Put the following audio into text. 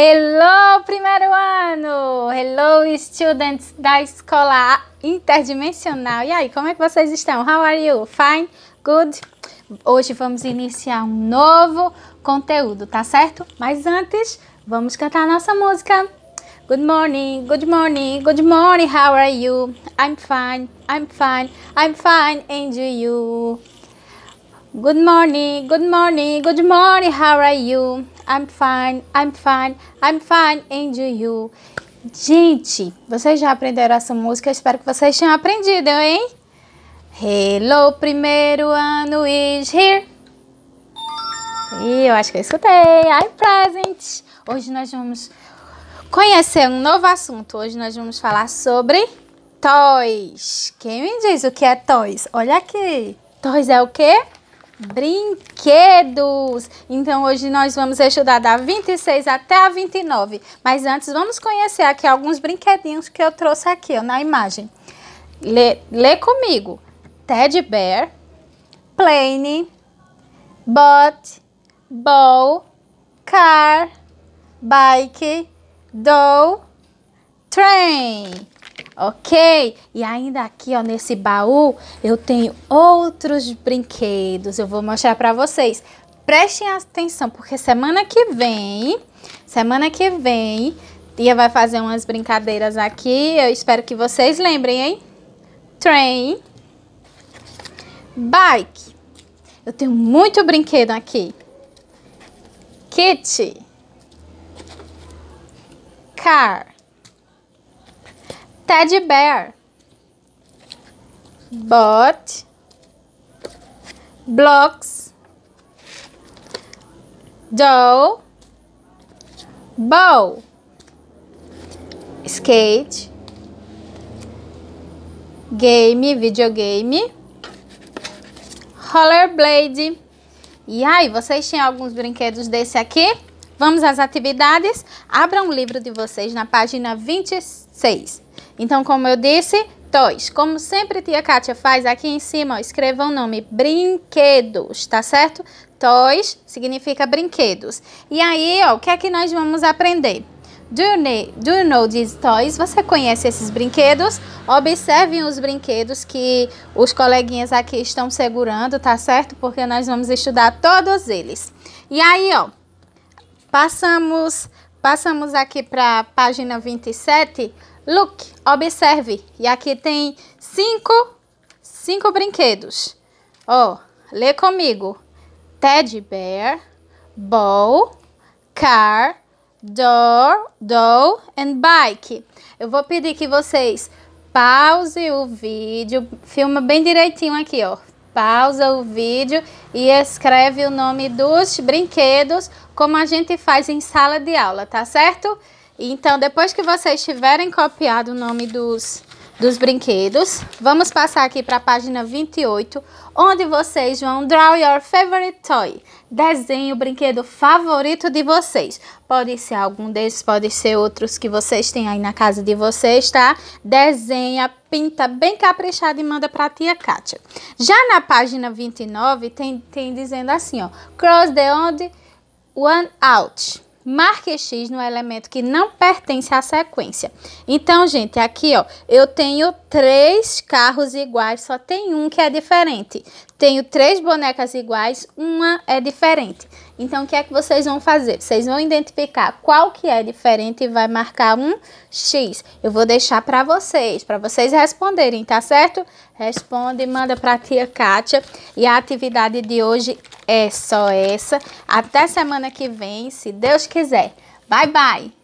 Hello, primeiro ano! Hello, students da escola interdimensional. E aí, como é que vocês estão? How are you? Fine? Good? Hoje vamos iniciar um novo conteúdo, tá certo? Mas antes, vamos cantar nossa música. Good morning, good morning, good morning, how are you? I'm fine, I'm fine, I'm fine, and you? Good morning, good morning, good morning, how are you? I'm fine, I'm fine, I'm fine, and you. Gente, vocês já aprenderam essa música? Eu espero que vocês tenham aprendido, hein? Hello, primeiro ano is here. E eu acho que eu escutei. I'm present. Hoje nós vamos conhecer um novo assunto. Hoje nós vamos falar sobre toys. Quem me diz o que é toys? Olha aqui. Toys é o quê? brinquedos. Então hoje nós vamos estudar da 26 até a 29, mas antes vamos conhecer aqui alguns brinquedinhos que eu trouxe aqui ó, na imagem. Lê, lê comigo. Teddy bear, plane, bot, ball, car, bike, doll, train ok? E ainda aqui, ó, nesse baú, eu tenho outros brinquedos. Eu vou mostrar para vocês. Prestem atenção, porque semana que vem, semana que vem, Tia vai fazer umas brincadeiras aqui. Eu espero que vocês lembrem, hein? Train, bike. Eu tenho muito brinquedo aqui. Kitty. Car teddy bear. But blocks doll bow skate game videogame rollerblade e aí vocês têm alguns brinquedos desse aqui vamos às atividades Abra um livro de vocês na página 26 então, como eu disse, toys. Como sempre tia Kátia faz, aqui em cima, ó, escreva o nome brinquedos, tá certo? Toys significa brinquedos. E aí, ó, o que é que nós vamos aprender? Do you, know, do you know these toys? Você conhece esses brinquedos? Observem os brinquedos que os coleguinhas aqui estão segurando, tá certo? Porque nós vamos estudar todos eles. E aí, ó, passamos, passamos aqui para a página 27. Look, observe. E aqui tem cinco, cinco brinquedos. Ó, oh, lê comigo. Teddy bear, ball, car, door, doll and bike. Eu vou pedir que vocês pause o vídeo, filma bem direitinho aqui, ó. Pausa o vídeo e escreve o nome dos brinquedos, como a gente faz em sala de aula, tá certo? Então, depois que vocês tiverem copiado o nome dos, dos brinquedos, vamos passar aqui para a página 28, onde vocês vão draw your favorite toy. Desenhe o brinquedo favorito de vocês. Pode ser algum desses, pode ser outros que vocês têm aí na casa de vocês, tá? Desenha, pinta bem caprichado e manda para a tia Kátia. Já na página 29, tem, tem dizendo assim, ó. Cross the old one out marque X no elemento que não pertence à sequência. Então, gente, aqui, ó, eu tenho três carros iguais, só tem um que é diferente. Tenho três bonecas iguais, uma é diferente. Então, o que é que vocês vão fazer? Vocês vão identificar qual que é diferente e vai marcar um X. Eu vou deixar para vocês, para vocês responderem, tá certo? Responde, manda para a tia Kátia. E a atividade de hoje é só essa. Até semana que vem, se Deus quiser. Bye, bye!